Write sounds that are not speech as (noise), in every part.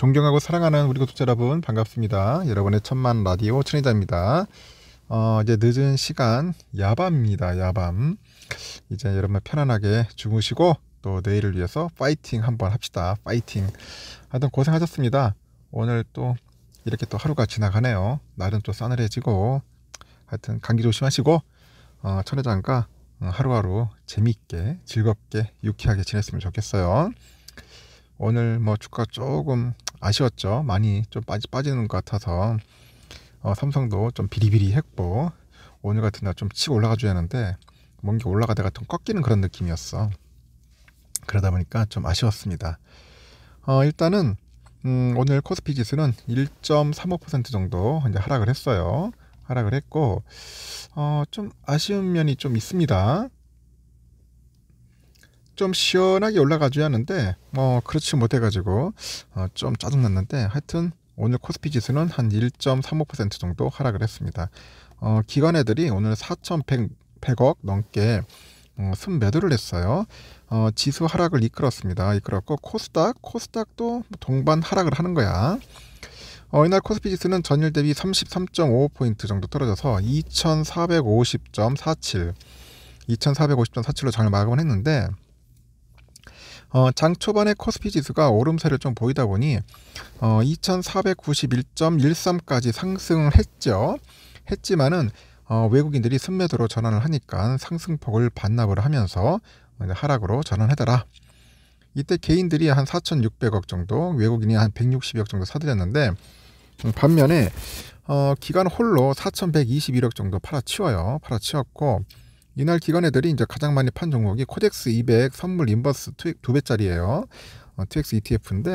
존경하고 사랑하는 우리 구독자 여러분 반갑습니다. 여러분의 천만 라디오 천의자입니다 어, 이제 늦은 시간 야밤입니다. 야밤. 이제 여러분 편안하게 주무시고 또 내일을 위해서 파이팅 한번 합시다. 파이팅. 하여튼 고생하셨습니다. 오늘 또 이렇게 또 하루가 지나가네요. 날은 또 싸늘해지고 하여튼 감기 조심하시고 어, 천회장과 어, 하루하루 재미있게 즐겁게 유쾌하게 지냈으면 좋겠어요. 오늘 뭐 주가 조금 아쉬웠죠. 많이 좀 빠지, 빠지는 것 같아서 어, 삼성도 좀 비리비리했고 오늘 같은 날 좀 치고 올라가 줘야 하는데 뭔가 올라가다가 좀 꺾이는 그런 느낌이었어. 그러다 보니까 좀 아쉬웠습니다. 어, 일단은 음, 오늘 코스피 지수는 1.35% 정도 이제 하락을 했어요. 하락을 했고 어, 좀 아쉬운 면이 좀 있습니다. 좀 시원하게 올라가줘야 하는데 뭐 그렇지 못해가지고 어, 좀 짜증났는데 하여튼 오늘 코스피 지수는 한 1.35% 정도 하락을 했습니다. 어, 기관 애들이 오늘 4,100억 넘게 어, 순매도를 했어요. 어, 지수 하락을 이끌었습니다. 이끌었고 코스닥, 코스닥도 동반 하락을 하는 거야. 어, 이날 코스피 지수는 전일 대비 33.55포인트 정도 떨어져서 2450.47 2450.47로 장을 마감을 했는데 어, 장 초반에 코스피 지수가 오름세를 좀 보이다 보니 어, 2491.13까지 상승을 했죠. 했지만은 어, 외국인들이 순매도로 전환을 하니까 상승폭을 반납을 하면서 이제 하락으로 전환해달라. 이때 개인들이 한 4,600억 정도, 외국인이 한 160억 정도 사들였는데 음, 반면에 어, 기간 홀로 4,121억 정도 팔아치워요. 팔아치웠고 이날 기관애들이 이제 가장 많이 판 종목이 코덱스 200 선물 인버스 투익 두 배짜리예요. 어, TX ETF인데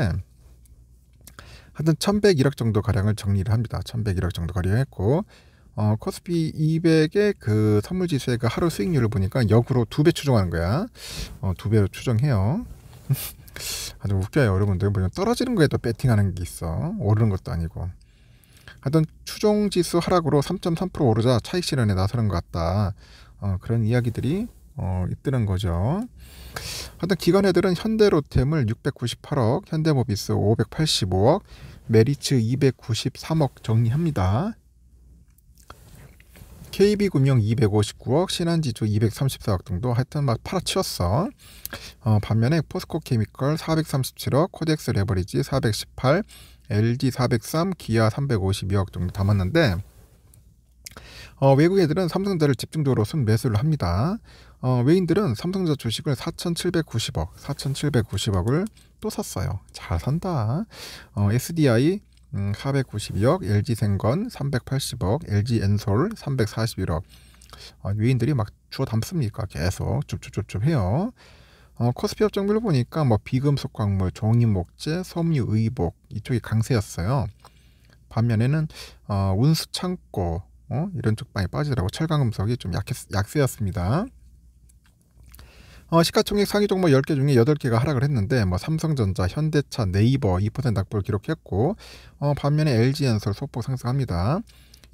하여튼 1101억 정도 가량을 정리를 합니다. 1101억 정도 가량했고 어, 코스피 200의 그 선물 지수가 하루 수익률을 보니까 역으로 두 배 추정하는 거야. 어, 두 배로 추정해요. (laughs) 아주 웃겨요, 여러분들. 뭐 떨어지는 거에 또 배팅하는 게 있어. 오르는 것도 아니고. 하여튼 추종 지수 하락으로 3.3% 오르자 차익 실현에 나서는 것 같다. 어, 그런 이야기들이 어, 있다는 거죠. 하여튼 기관회들은 현대로템을 698억, 현대모비스 585억, 메리츠 293억 정리합니다. KB금융 259억, 신한지주 234억 등도 하여튼 막 팔아치웠어. 어, 반면에 포스코케미컬 437억, 코덱스 레버리지 418, LG 403, 기아 352억 정도 담았는데 어, 외국 애들은 삼성자를 집중적으로 순매수를 합니다. 어, 외인들은 삼성자 주식을 4,790억, 4,790억을 또 샀어요. 잘 산다. 어, SDI 492억, LG생건 380억, LG엔솔 341억. 어, 외인들이 막 주워 담습니까? 계속 줍줍줍줍 해요. 어, 코스피 업종별로 보니까 뭐 비금속 광물, 종이목재, 섬유의복 이쪽이 강세였어요. 반면에는 어, 운수창고, 어? 이런 쪽 많이 빠지더라고 철강금속이 좀약했 약세였습니다. 어, 시가총액 상위 종목 10개 중에 8개가 하락을 했는데 뭐 삼성전자, 현대차, 네이버 2% 낙폭을 기록했고 어, 반면에 LG엔솔 소폭 상승합니다.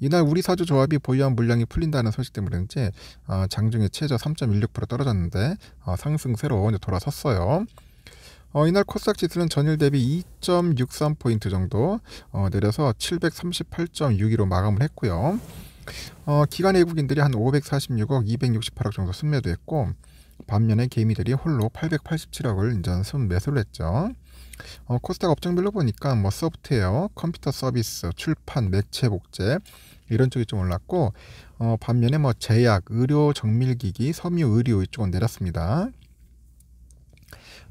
이날 우리 사주 조합이 보유한 물량이 풀린다는 소식 때문인지 어, 장중에 최저 3.16% 떨어졌는데 어, 상승세로 이제 돌아섰어요. 어, 이날 코스닥 지수는 전일 대비 2.63포인트 정도 어, 내려서 738.62로 마감을 했고요. 어, 기관 외국인들이 한 546억 268억 정도 순매도했고 반면에 개미들이 홀로 887억을 인전 순매수를 했죠. 어, 코스닥 업종별로 보니까 뭐 소프트웨어, 컴퓨터 서비스, 출판, 매체 복제 이런 쪽이 좀 올랐고 어, 반면에 뭐 제약, 의료 정밀기기, 섬유 의료 이쪽은 내렸습니다.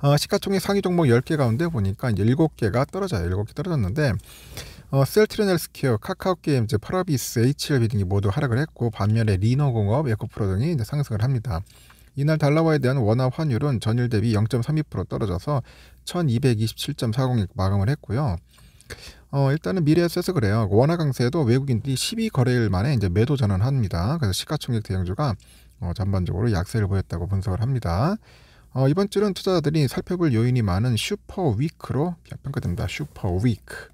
어, 시가총액 상위 종목 10개 가운데 보니까 이제 7개가 떨어져요. 7개 떨어졌는데 어, 셀트리 헬스퀘어 카카오게임즈, 파라비스, HLB 등이 모두 하락을 했고 반면에 리노공업, 에코프로 등이 이제 상승을 합니다. 이날 달러와에 대한 원화 환율은 전일 대비 0.32% 떨어져서 1227.40에 마감을 했고요. 어, 일단은 미래에서 그래요. 원화 강세에도 외국인들이 12거래일 만에 이제 매도 전환합니다. 그래서 시가총액 대형주가 어, 전반적으로 약세를 보였다고 분석을 합니다. 어, 이번 주는 투자자들이 살펴볼 요인이 많은 슈퍼 위크로 평가됩니다. 슈퍼 위크.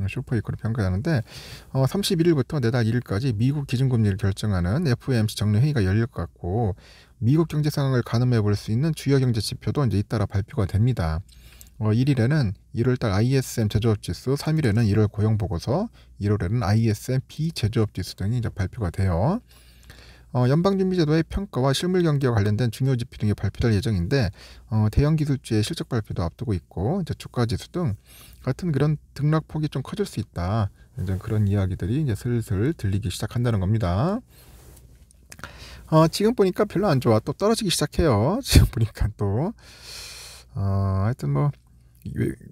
어, 슈퍼 위크로 평가하는데 어, 31일부터 내달 1일까지 미국 기준금리를 결정하는 FOMC 정례회의가 열릴 것 같고 미국 경제 상황을 가늠해 볼 수 있는 주요 경제 지표도 이제 잇따라 발표가 됩니다. 어, 1일에는 1월달 ISM 제조업지수, 3일에는 1월 고용보고서, 1월에는 ISM 비제조업지수 등이 이제 발표가 돼요. 어, 연방준비제도의 평가와 실물 경기와 관련된 중요 지표 등이 발표될 예정인데 어, 대형 기술주의 실적 발표도 앞두고 있고 이제 주가 지수 등 같은 그런 등락 폭이 좀 커질 수 있다. 이제 그런 이야기들이 이제 슬슬 들리기 시작한다는 겁니다. 어, 지금 보니까 별로 안 좋아. 또 떨어지기 시작해요. (laughs) 지금 보니까 또. 어, 하여튼 뭐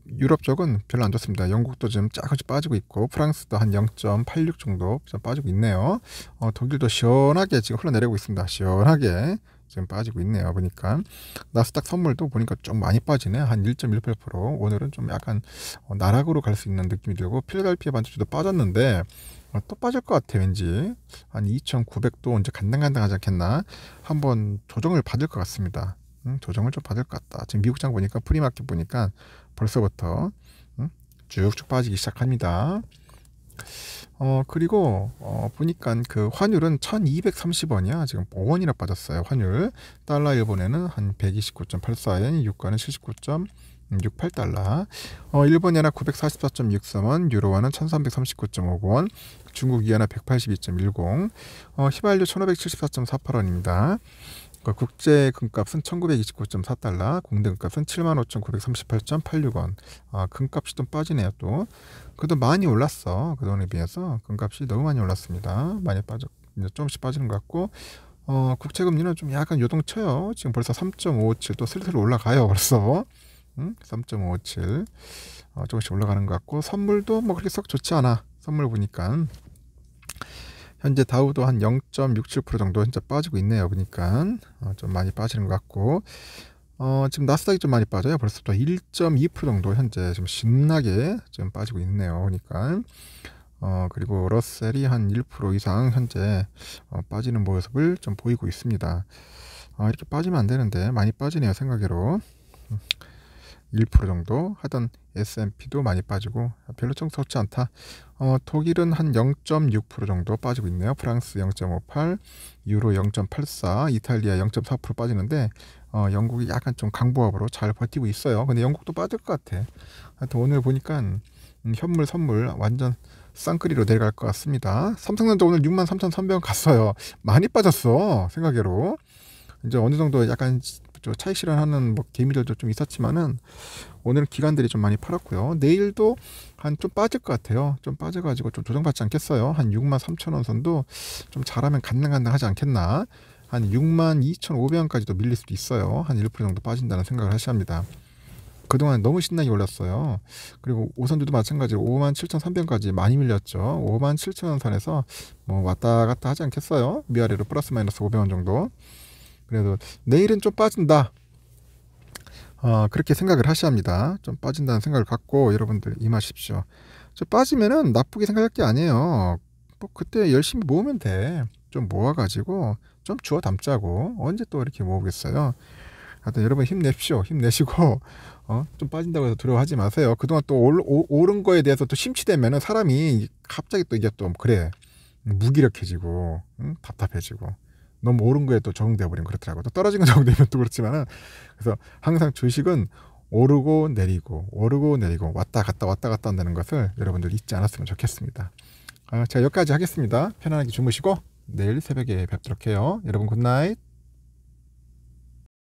유럽 쪽은 별로 안 좋습니다. 영국도 지금 조금씩 빠지고 있고 프랑스도 한 0.86 정도 빠지고 있네요. 어, 독일도 시원하게 지금 흘러내리고 있습니다. 시원하게 지금 빠지고 있네요. 보니까 나스닥 선물도 보니까 좀 많이 빠지네. 한1.18% 오늘은 좀 약간 어, 나락으로 갈 수 있는 느낌이 들고 필라델피아 반도체도 빠졌는데 어, 또 빠질 것 같아 왠지 한 2,900도 이제 간당간당하지 않겠나 한번 조정을 받을 것 같습니다. 음, 조정을 좀 받을 것 같다. 지금 미국장 보니까 프리마켓 보니까 벌써부터 음, 쭉쭉 빠지기 시작합니다. 어 그리고 어 보니까 그 환율은 1230원이야. 지금 5원이나 빠졌어요. 환율. 달러 일본에는 한 129.84엔, 유가는 79.68달러. 어 일본 엔화 944.63원, 유로화는 1339.50원, 중국 이하나 182.10, 어 휘발유 1574.48원입니다. 그러니까 국제 금값은 1929.4달러, 공대 금값은 75,938.86원. 아, 금값이 좀 빠지네요, 또. 그래도 많이 올랐어. 그동에 비해서 금값이 너무 많이 올랐습니다. 많이 빠져 이제 조금씩 빠지는 것 같고 어, 국채 금리는 좀 약간 요동쳐요. 지금 벌써 3.57또 슬슬 올라가요, 벌써. 응? 3.57 어, 조금씩 올라가는 것 같고 선물도 뭐 그렇게 썩 좋지 않아. 선물 보니까 현재 다우도 한 0.67% 정도 현재 빠지고 있네요. 보니까 어, 좀 많이 빠지는 것 같고 어, 지금 나스닥이 좀 많이 빠져요. 벌써부터 1.2% 정도 현재 좀 신나게 지금 빠지고 있네요. 보니까 어, 그리고 러셀이 한 1% 이상 현재 어, 빠지는 모습을 좀 보이고 있습니다. 어, 이렇게 빠지면 안 되는데 많이 빠지네요. 생각으로 1% 정도 하던 S&P도 많이 빠지고 별로 좀 좋지 않다. 어, 독일은 한 0.6% 정도 빠지고 있네요. 프랑스 0.58, 유로 0.84, 이탈리아 0.4% 빠지는데 어, 영국이 약간 좀 강보합으로 잘 버티고 있어요. 근데 영국도 빠질 것 같아. 하여튼 오늘 보니까 음, 현물 선물 완전 쌍끌이로 내려갈 것 같습니다. 삼성전자 오늘 63,300원 갔어요. 많이 빠졌어 생각외로. 이제 어느 정도 약간 저 차익 실현하는 뭐 개미들도 좀 있었지만은 오늘 기관들이 좀 많이 팔았고요. 내일도 한 좀 빠질 것 같아요. 좀 빠져가지고 좀 조정받지 않겠어요. 한 6만 3천 원 선도 좀 잘하면 간당간당하지 않겠나. 한 6만 2천5백원까지도 밀릴 수도 있어요. 한 1% 정도 빠진다는 생각을 하셔야 합니다. 그동안 너무 신나게 올랐어요. 그리고 오선주도 마찬가지로 5만 7천3백원까지 많이 밀렸죠. 5만 7천원 선에서 뭐 왔다 갔다 하지 않겠어요? 위아래로 플러스 마이너스 5백원 정도. 그래도 내일은 좀 빠진다. 어, 그렇게 생각을 하셔야 합니다. 좀 빠진다는 생각을 갖고 여러분들 임하십시오. 저 빠지면은 나쁘게 생각할 게 아니에요. 뭐 그때 열심히 모으면 돼. 좀 모아가지고 좀 주워 담자고 언제 또 이렇게 모으겠어요. 하여튼 여러분 힘내십시오. 힘내시고 (laughs) 어, 좀 빠진다고 해서 두려워하지 마세요. 그동안 또 올, 오, 오른 거에 대해서 또 심취되면은 사람이 갑자기 또 이게 또 그래 무기력해지고 응? 답답해지고 너무 오른 거에 또 적응돼 버리면 그렇더라고요. 또 떨어진 거 (laughs) 적응되면 또 그렇지만은 그래서 항상 주식은 오르고 내리고 오르고 내리고 왔다 갔다 왔다 갔다 한다는 것을 여러분들 잊지 않았으면 좋겠습니다. 아, 제가 여기까지 하겠습니다. 편안하게 주무시고 내일 새벽에 뵙도록 해요. 여러분 굿나잇.